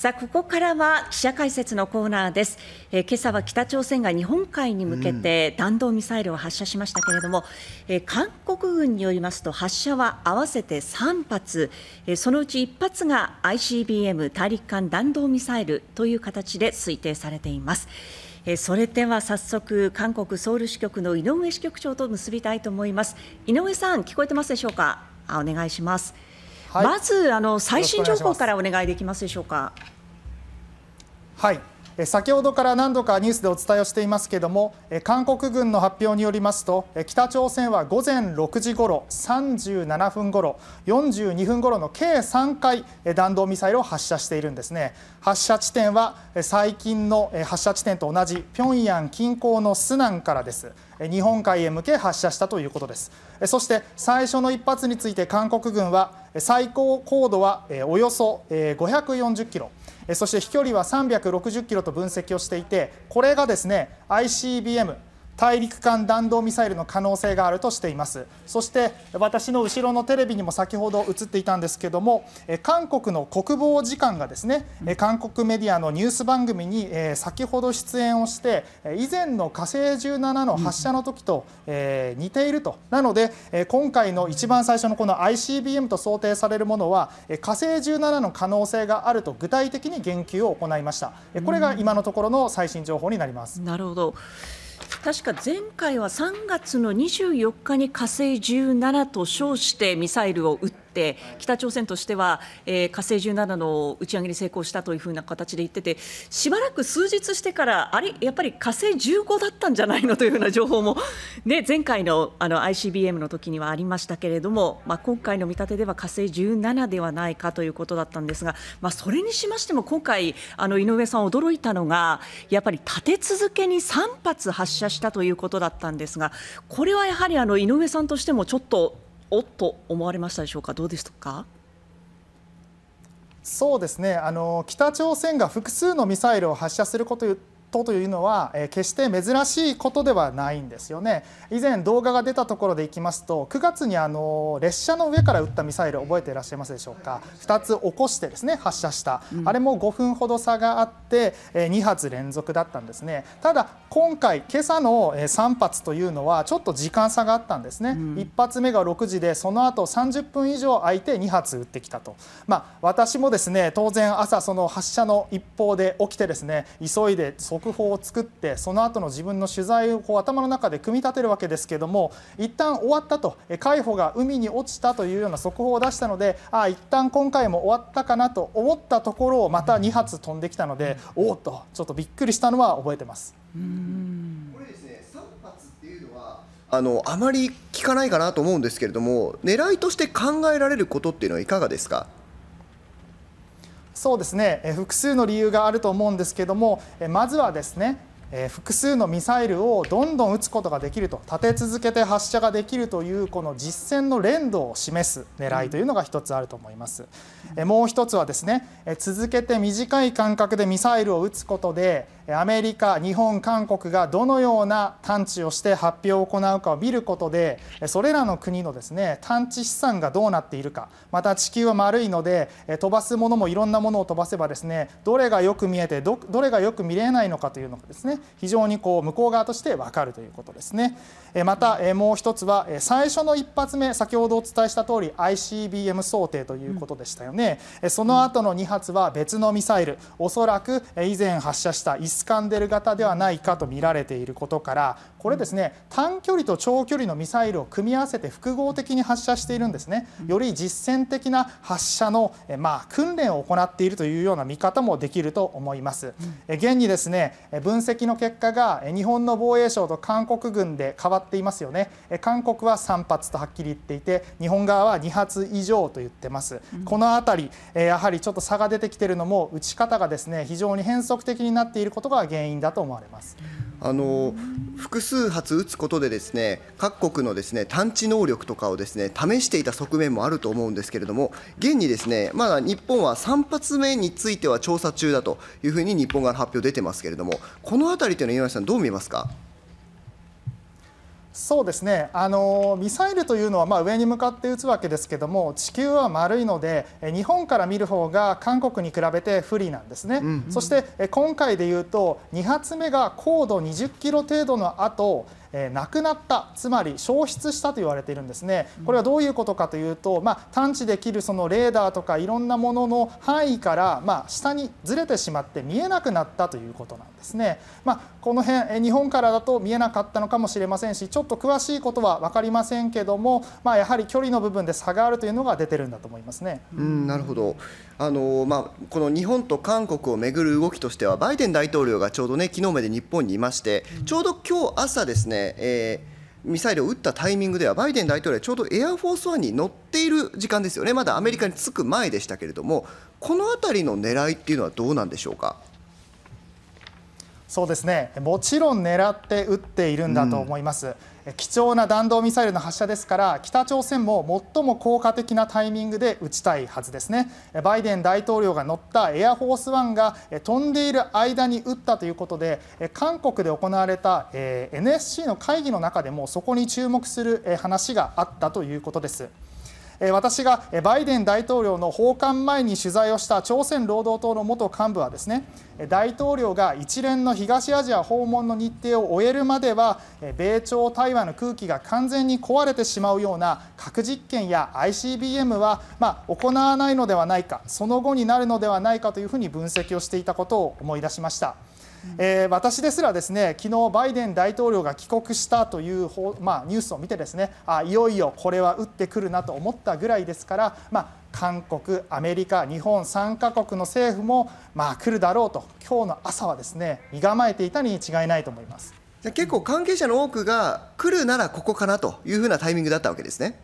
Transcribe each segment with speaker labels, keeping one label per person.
Speaker 1: さあここからは記者解説のコーナーです、えー、今朝は北朝鮮が日本海に向けて弾道ミサイルを発射しましたけれども、えー、韓国軍によりますと発射は合わせて3発、えー、そのうち1発が ICBM 大陸間弾道ミサイルという形で推定されています。えそれでは早速韓国ソウル支局の井上支局長と結びたいと思います井上さん聞こえてますでしょうか
Speaker 2: あお願いしますはい、まずあの最新情報か
Speaker 1: らお願いできますでしょうか。
Speaker 2: はい先ほどから何度かニュースでお伝えをしていますけれども韓国軍の発表によりますと北朝鮮は午前6時ごろ37分ごろ42分ごろの計3回弾道ミサイルを発射しているんですね発射地点は最近の発射地点と同じ平壌近郊のスナンからです。日本海へ向け発射したということですそして最初の1発について韓国軍は最高高度はおよそ540キロそして飛距離は360キロと分析をしていてこれがですね ICBM 大陸間弾道ミサイルの可能性があるとしていますそして私の後ろのテレビにも先ほど映っていたんですけども韓国の国防次官がですね韓国メディアのニュース番組に先ほど出演をして以前の火星17の発射の時と似ているとなので今回の一番最初のこの ICBM と想定されるものは火星17の可能性があると具体的に言及を行いましたこれが今のところの最新情報になります。なるほど確か前回は3月の24日に火星17と称し
Speaker 1: てミサイルを撃っって北朝鮮としては、えー、火星17の打ち上げに成功したというふうな形で言っててしばらく数日してからあれやっぱり火星15だったんじゃないのというような情報も、ね、前回のあの ICBM の時にはありましたけれども、まあ、今回の見立てでは火星17ではないかということだったんですが、まあ、それにしましても今回あの井上さん驚いたのがやっぱり立て続けに3発発射したということだったんですがこれはやはりあの井上さんとしてもちょっとおっと
Speaker 2: 思われましたでしょうか、どうでしたか。そうですねあの北朝鮮が複数のミサイルを発射することッというのは、え決して珍しいことではないんですよね以前動画が出たところでいきますと9月にあの列車の上から撃ったミサイル覚えていらっしゃいますでしょうか2つ起こしてですね発射した、うん、あれも5分ほど差があって、え2発連続だったんですねただ今回今朝の3発というのはちょっと時間差があったんですね、うん、1発目が6時でその後30分以上空いて2発撃ってきたとまあ、私もですね当然朝その発射の一方で起きてですね急いで国を作ってその後の自分の取材をこう頭の中で組み立てるわけですけども一旦終わったと海保が海に落ちたというような速報を出したのでああ一旦今回も終わったかなと思ったところをまた2発飛んできたのでおおっとちょっとびっくりしたのは覚えてます。これですね
Speaker 3: 3発っていうのはあのあまり聞かないかなと思うんですけれども狙いとして考えられることっていうのはいかがですかそうですね、
Speaker 2: え複数の理由があると思うんですけども、えまずはですね、え複数のミサイルをどんどん撃つことができると立て続けて発射ができるというこの実戦の連動を示す狙いというのが1つあると思います、えもう1つはですね、え続けて短い間隔でミサイルを撃つことでアメリカ、日本、韓国がどのような探知をして発表を行うかを見ることでそれらの国のですね探知資産がどうなっているかまた地球は丸いので飛ばすものもいろんなものを飛ばせばですねどれがよく見えてどどれがよく見れないのかというのがですね非常にこう向こう側として分かるということですねまたもう1つは最初の1発目先ほどお伝えした通り ICBM 想定ということでしたよね、うん、その後の2発は別のミサイルおそらく以前発射したイスカンデル型ではないかと見られていることからこれですね短距離と長距離のミサイルを組み合わせて複合的に発射しているんですねより実践的な発射の、まあ、訓練を行っているというような見方もできると思います、う現にですね分析の結果が日本の防衛省と韓国軍で変わっていますよね韓国は3発とはっきり言っていて日本側は2発以上と言ってます、この辺りやはりちょっと差が出てきているのも打ち方がですね非常に変則的になっていることが原因だと思われます。
Speaker 3: あの複数発打つことでですね各国のですね探知能力とかをですね試していた側面もあると思うんですけれども現にですねまだ日本は3発目については調査中だというふうに日本側の発表出てますけれどもこの辺りというのは井上さんどう見ますか。
Speaker 2: そうですねあのミサイルというのはまあ上に向かって撃つわけですけども地球は丸いので日本から見る方が韓国に比べて不利なんですね、うんそして今回でいうと2発目が高度20キロ程度の後えー、なくなったつまり消失したと言われているんですね。これはどういうことかというと、まあ、探知できるそのレーダーとかいろんなものの範囲から、まあ、下にずれてしまって見えなくなったということなんですね。まあ、この辺、えー、日本からだと見えなかったのかもしれませんしちょっと詳しいことは分かりませんけども、まあ、やはり距離の部分で差があるというのが出てるんだと思いますね。
Speaker 3: うんなるほどあの、まあ、この日本と韓国をめぐる動きとしてはバイデン大統領がちょうどね昨日まで日本にいましてちょうど今日朝ですねえー、ミサイルを撃ったタイミングではバイデン大統領はちょうどエアフォースワンに乗っている時間ですよねまだアメリカに着く前でしたけれどもこの辺りの狙いっていうのはどうなんでしょうか。
Speaker 2: そうですねもちろん狙って打っているんだと思います。うん貴重な弾道ミサイルの発射ですから北朝鮮も最も効果的なタイミングで撃ちたいはずですねバイデン大統領が乗ったエアフォースワンが飛んでいる間に撃ったということで韓国で行われた NSC の会議の中でもそこに注目する話があったということです。私がバイデン大統領の訪韓前に取材をした朝鮮労働党の元幹部はですね大統領が一連の東アジア訪問の日程を終えるまでは米朝対話の空気が完全に壊れてしまうような核実験や ICBM は、まあ、行わないのではないかその後になるのではないかというふうに分析をしていたことを思い出しました。えー、私ですらですね昨日バイデン大統領が帰国したという、まあ、ニュースを見てですねあいよいよこれは打ってくるなと思ったぐらいですから、まあ、韓国、アメリカ、日本3か国の政府も、まあ、来るだろうと今日の朝はですね身構えていたに違いないと思います。
Speaker 3: 結構関係者の多くが来るならここかなというふうなタイミングだったわけですね。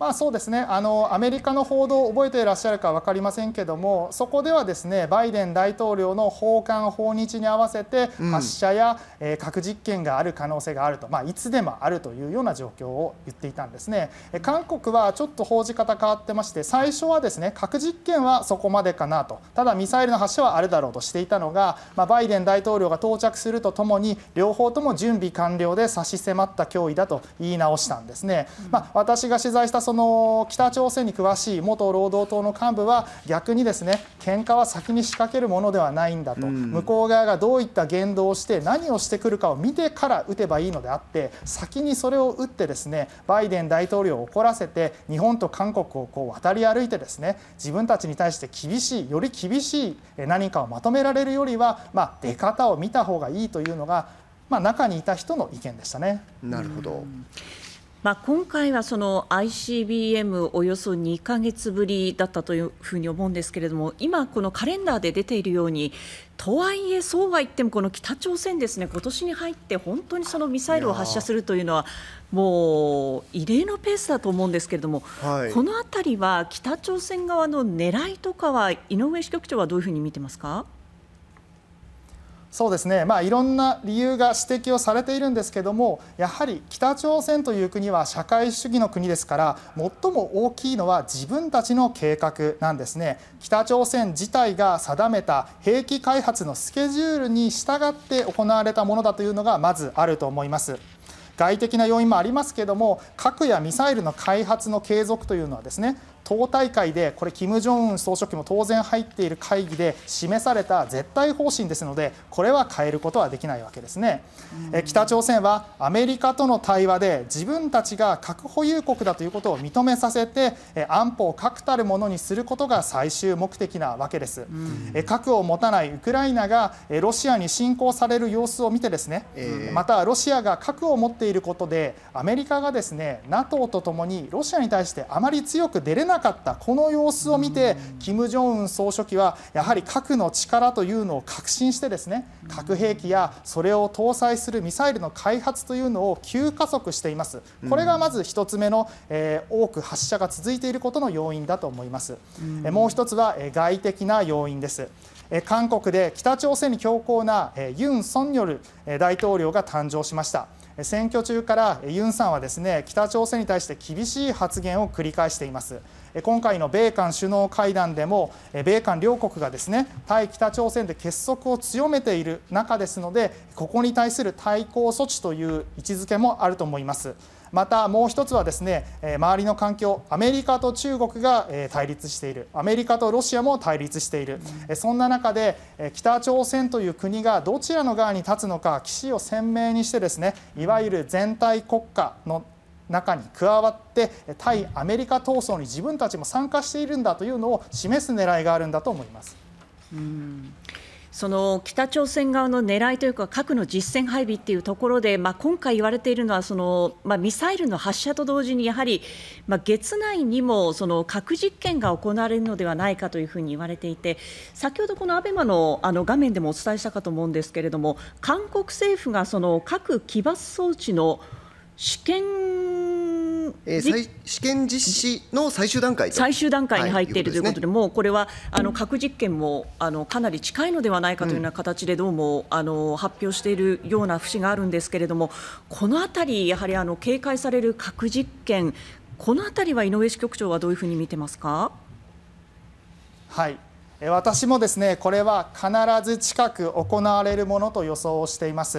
Speaker 2: まあ、そうですねあのアメリカの報道を覚えていらっしゃるか分かりませんけどもそこではですねバイデン大統領の訪韓訪日に合わせて発射や、うん、えー、核実験がある可能性があると、まあ、いつでもあるというような状況を言っていたんですね。え韓国はちょっと報じ方変わってまして最初はですね核実験はそこまでかなとただミサイルの発射はあるだろうとしていたのが、まあ、バイデン大統領が到着するとともに両方とも準備完了で差し迫った脅威だと言い直したんですね。まあ、私が取材したその北朝鮮に詳しい元労働党の幹部は逆にですねけんかは先に仕掛けるものではないんだと、うん、向こう側がどういった言動をして何をしてくるかを見てから撃てばいいのであって先にそれを打ってですねバイデン大統領を怒らせて日本と韓国をこう渡り歩いてですね自分たちに対して厳しいより厳しい何かをまとめられるよりは、まあ、出方を見た方がいいというのが、まあ、中にいた人の意見でしたね。なるほど、まあ、今回はそ
Speaker 1: の ICBM およそ2か月ぶりだったというふうに思うんですけれども今、このカレンダーで出ているようにとはいえそうは言ってもこの北朝鮮ですね今年に入って本当にそのミサイルを発射するというのはもう異例のペースだと思うんですけれども、はい、この辺りは北朝鮮側の狙いとかは井
Speaker 2: 上支局長はどういうふうに見てますか。そうですね、まあ、いろんな理由が指摘をされているんですけどもやはり北朝鮮という国は社会主義の国ですから最も大きいのは自分たちの計画なんですね北朝鮮自体が定めた兵器開発のスケジュールに従って行われたものだというのがまずあると思います。外的な要因もありますけども核やミサイルの開発の継続というのはですね党大会でこれ金正恩総書記も当然入っている会議で示された絶対方針ですのでこれは変えることはできないわけですね、え北朝鮮はアメリカとの対話で自分たちが核保有国だということを認めさせて安保を確たるものにすることが最終目的なわけです、え核を持たないウクライナがロシアに侵攻される様子を見てですね、えー、またロシアが核を持っていることでアメリカがですね NATO とともにロシアに対してあまり強く出れないなかったこの様子を見て金正恩総書記はやはり核の力というのを確信してですね核兵器やそれを搭載するミサイルの開発というのを急加速していますこれがまず1つ目の、えー、多く発射が続いていることの要因だと思います、うもう1つは、え外的な要因です韓国で北朝鮮に強硬なユン・ソンニョル大統領が誕生しました選挙中からユンさんはですね北朝鮮に対して厳しい発言を繰り返しています今回の米韓首脳会談でも米韓両国がですね対北朝鮮で結束を強めている中ですのでここに対する対抗措置という位置づけもあると思います。またもう1つはですね周りの環境アメリカと中国が対立しているアメリカとロシアも対立しているそんな中で北朝鮮という国がどちらの側に立つのか岸を鮮明にしてですねいわゆる全体国家の中に加わって対アメリカ闘争に自分たちも参加しているんだというのを示す狙いがあるんだと思います。うん
Speaker 1: その北朝鮮側の狙いというか、核の実戦配備っていうところで、まあ、今回言われているのはその、まあ、ミサイルの発射と同時に、やはり、まあ、月内にもその核実験が行われるのではないかというふうに言われていて、先ほどこの abema のあの画面でもお伝えしたかと思うんですけれども、韓国政府がその核起爆装置の試験えー、
Speaker 3: 試験実施の最終段階最終段階に入っているということで、はい、とでね、
Speaker 1: もうこれはあの核実験もあのかなり近いのではないかというような形でどうも、うん、あの発表しているような節があるんですけれどもこのあたりやはりあの警戒される核実験
Speaker 2: このあたりは井上支局長はどういうふうに見てますか。はい私もですねこれは必ず近く行われるものと予想をしています、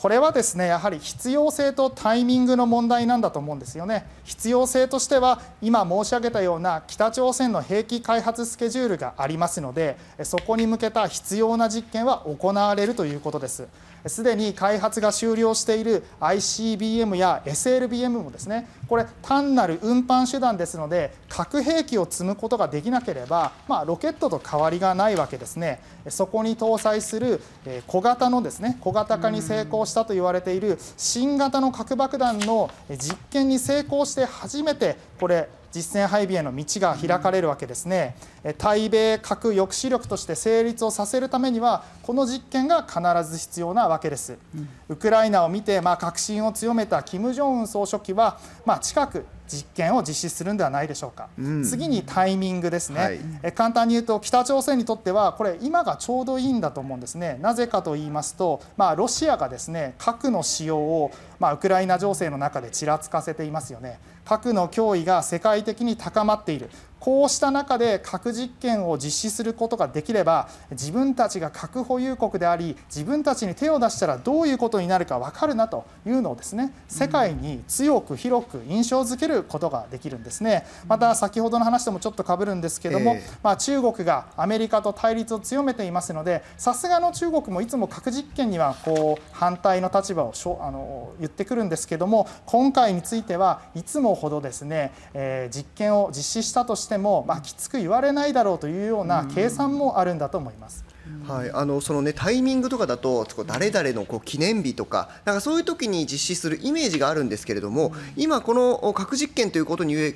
Speaker 2: これはですねやはり必要性とタイミングの問題なんだと思うんですよね必要性としては今申し上げたような北朝鮮の兵器開発スケジュールがありますのでそこに向けた必要な実験は行われるということですすでに開発が終了している ICBM や SLBM もですねこれ単なる運搬手段ですので核兵器を積むことができなければ、まあ、ロケットと変わりがないわけですねそこに搭載する小型のですね小型化に成功したと言われている新型の核爆弾の実験に成功して初めてこれ実戦配備への道が開かれるわけですね。対米核抑止力として成立をさせるためにはこの実験が必ず必要なわけです、うん、ウクライナを見て、まあ、確信を強めた金正恩総書記は、まあ、近く実験を実施するんではないでしょうか、うん、次にタイミングですね、はい、え簡単に言うと北朝鮮にとってはこれ今がちょうどいいんだと思うんですねなぜかと言いますと、まあ、ロシアがですね核の使用を、まあ、ウクライナ情勢の中でちらつかせていますよね核の脅威が世界的に高まっているこうした中で核実験を実施することができれば自分たちが核保有国であり自分たちに手を出したらどういうことになるか分かるなというのをですね世界に強く広く印象づけることができるんですね。また先ほどの話でもちょっとかぶるんですけども、えー、まあ、中国がアメリカと対立を強めていますのでさすがの中国もいつも核実験にはこう反対の立場をしょあの言ってくるんですけども今回についてはいつもほどですね、えー、実験を実施したとしてしても、まあ、きつく言われないだろうというような計算もあるんだと思います。
Speaker 3: はい、あのそのねタイミングとかだと誰々のこう記念日とかなんかそういう時に実施するイメージがあるんですけれども今この核実験ということに言っ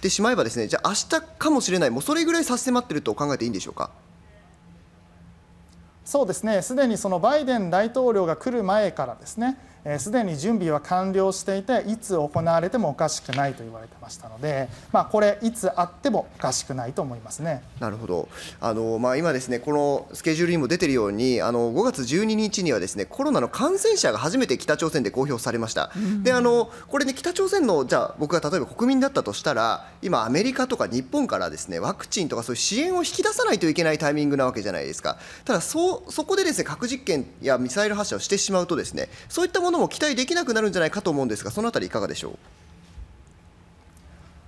Speaker 3: てしまえばですねじゃあ明日かもしれないもうそれぐらい差し迫っていると考えていいんでしょうか。
Speaker 2: そうですねすでにそのバイデン大統領が来る前からですねすでに準備は完了していていつ行われてもおかしくないと言われてましたので、まあ、これいつあってもおかしくないと思いますね
Speaker 3: なるほどあの、まあ、今ですねこのスケジュールにも出ているようにあの5月12日にはですねコロナの感染者が初めて北朝鮮で公表されました、であのこれね北朝鮮のじゃあ僕が例えば国民だったとしたら今アメリカとか日本からですねワクチンとかそういう支援を引き出さないといけないタイミングなわけじゃないですかただそそこでですね核実験やミサイル発射をしてしまうとですねそういったものものも期待できなくなるんじゃないかと思うんですがその辺りいかがでしょう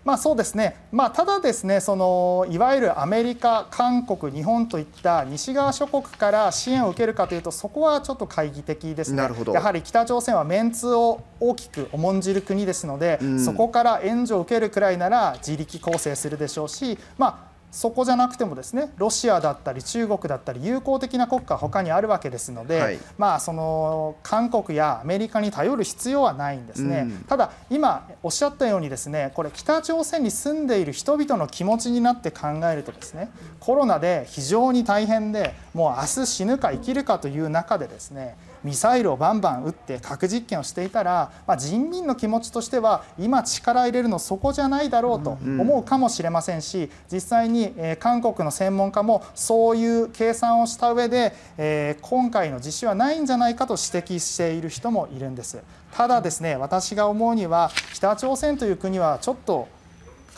Speaker 2: まあ、そうですね、まあ、ただですねそのいわゆるアメリカ、韓国、日本といった西側諸国から支援を受けるかというとそこはちょっと懐疑的ですねやはり北朝鮮はメンツを大きく重んじる国ですので、うん、そこから援助を受けるくらいなら自力更生するでしょうし、まあ、そこじゃなくてもですねロシアだったり中国だったり友好的な国家他にあるわけですので、はい、まあその韓国やアメリカに頼る必要はないんですね、うん、ただ今おっしゃったようにですねこれ北朝鮮に住んでいる人々の気持ちになって考えるとですねコロナで非常に大変でもう明日死ぬか生きるかという中でですねミサイルをバンバン撃って核実験をしていたら、まあ、人民の気持ちとしては今力入れるのそこじゃないだろうと思うかもしれませんし実際に、え韓国の専門家もそういう計算をした上で、えー、今回の実施はないんじゃないかと指摘している人もいるんです。ただですね私が思うには北朝鮮という国はちょっと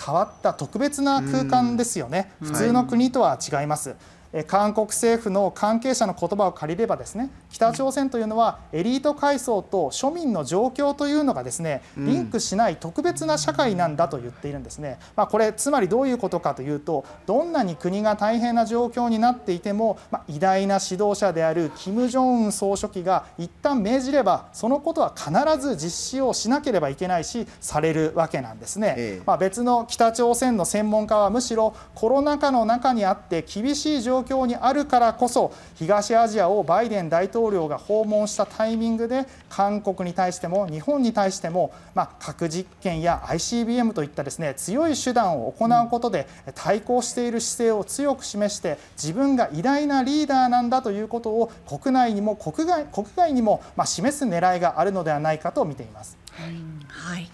Speaker 2: 変わった特別な空間ですよね、普通の国とは違います。はい韓国政府の関係者の言葉を借りればですね北朝鮮というのはエリート階層と庶民の状況というのがですねリンクしない特別な社会なんだと言っているんですね、まあ、これつまりどういうことかというとどんなに国が大変な状況になっていても、まあ、偉大な指導者である金正恩総書記が一旦命じればそのことは必ず実施をしなければいけないしされるわけなんですね、まあ、別の北朝鮮の専門家はむしろコロナ禍の中にあって厳しい状況況にあるからこそ東アジアをバイデン大統領が訪問したタイミングで韓国に対しても日本に対しても、ま核実験や ICBM といったですね強い手段を行うことで対抗している姿勢を強く示して自分が偉大なリーダーなんだということを国内にも国外国外にも、ま示す狙いがあるのではないかと見ています。はい